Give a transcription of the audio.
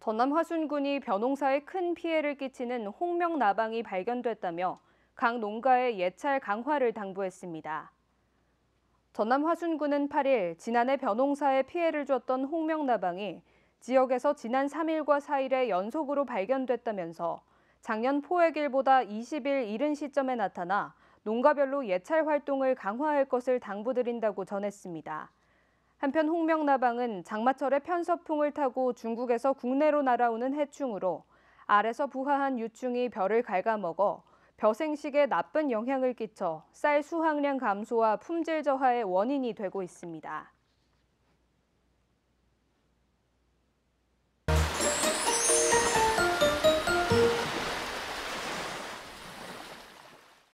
전남 화순군이 벼농사에 큰 피해를 끼치는 홍명 나방이 발견됐다며 각 농가에 예찰 강화를 당부했습니다. 전남 화순군은 8일 지난해 벼농사에 피해를 줬던 홍명 나방이 지역에서 지난 3일과 4일에 연속으로 발견됐다면서 작년 포획일보다 20일 이른 시점에 나타나 농가별로 예찰 활동을 강화할 것을 당부드린다고 전했습니다. 한편 홍명나방은 장마철에 편서풍을 타고 중국에서 국내로 날아오는 해충으로 알에서 부화한 유충이 벼를 갉아먹어 벼생식에 나쁜 영향을 끼쳐 쌀 수확량 감소와 품질 저하의 원인이 되고 있습니다.